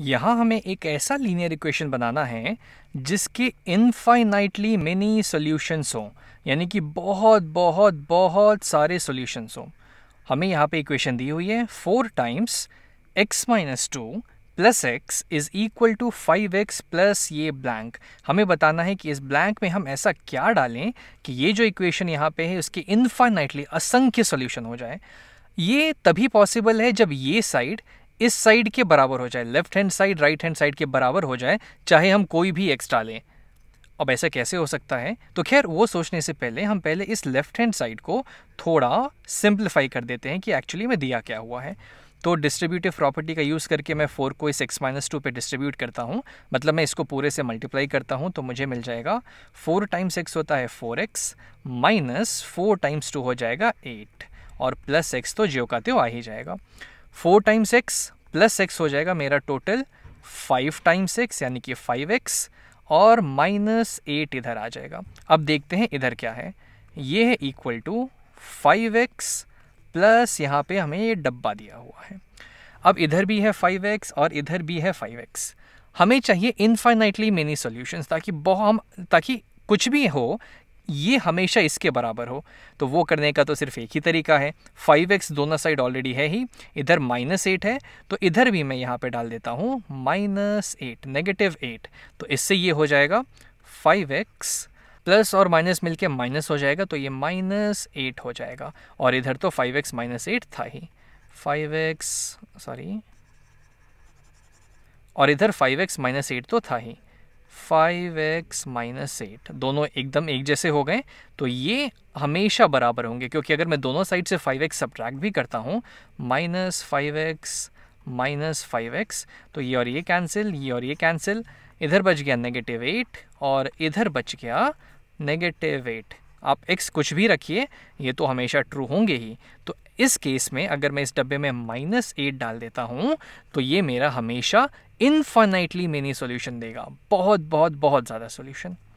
यहाँ हमें एक ऐसा लीनियर इक्वेशन बनाना है जिसके इनफाइनाइटली मेनी सॉल्यूशंस हों यानी कि बहुत बहुत बहुत सारे सॉल्यूशंस हों हमें यहाँ पे इक्वेशन दी हुई है four times x minus two plus x is equal to five x plus ये ब्लैंक हमें बताना है कि इस ब्लैंक में हम ऐसा क्या डालें कि ये जो इक्वेशन यहाँ पे है उसके इनफाइनाइटली असंख्य सॉल्यूशन हो जाए ये तभी पॉसिबल है जब ये साइड इस साइड के बराबर हो जाए left hand side right hand side के बराबर हो जाए चाहे हम कोई भी एक्स्ट्रा लें अब ऐसा कैसे हो सकता है तो खैर वो सोचने से पहले हम पहले इस लेफ्ट हैंड साइड को थोड़ा सिंप्लीफाई कर देते हैं कि एक्चुअली में दिया क्या हुआ है तो डिस्ट्रीब्यूटिव प्रॉपर्टी का यूज़ करके मैं फोर को इस एक्स माइनस टू पर डिस्ट्रीब्यूट करता हूँ मतलब मैं इसको पूरे से मल्टीप्लाई करता हूँ तो मुझे मिल जाएगा फोर टाइम्स एक्स होता है four x minus four times two हो जाएगा एट और प्लस एक्स तो जियो का त्यो आ ही जाएगा four times x plus x हो जाएगा मेरा टोटल फाइव टाइम्स एक्स यानी कि फाइव एक्स और माइनस एट इधर आ जाएगा अब देखते हैं इधर क्या है ये है equal to five x plus यहाँ पे हमें ये डब्बा दिया हुआ है अब इधर भी है फाइव एक्स और इधर भी है फाइव एक्स हमें चाहिए इनफाइनाइटली मेनी सोल्यूशन ताकि बहुत हम ताकि कुछ भी हो ये हमेशा इसके बराबर हो तो वो करने का तो सिर्फ एक ही तरीका है फाइव एक्स दोनों साइड ऑलरेडी है ही इधर माइनस एट है तो इधर भी मैं यहाँ पे डाल देता हूँ माइनस एट नेगेटिव एट तो इससे ये हो जाएगा फाइव एक्स प्लस और माइनस मिलके माइनस हो जाएगा तो ये माइनस एट हो जाएगा और इधर तो फाइव एक्स माइनस एट था ही फाइव एक्स सॉरी और इधर फाइव एक्स माइनस एट तो था ही फाइव एक्स माइनस एट दोनों एकदम एक जैसे हो गए तो ये हमेशा बराबर होंगे क्योंकि अगर मैं दोनों साइड से फाइव एक्स सब्ट्रैक्ट भी करता हूँ minus five x minus five x तो ये और ये कैंसिल ये और ये कैंसिल इधर बच गया नेगेटिव एट और इधर बच गया नेगेटिव एट आप x कुछ भी रखिए ये तो हमेशा ट्रू होंगे ही तो इस केस में अगर मैं इस डब्बे में माइनस एट डाल देता हूँ तो ये मेरा हमेशा इनफाइनाइटली मेनी सोल्यूशन देगा बहुत बहुत बहुत ज़्यादा सोल्यूशन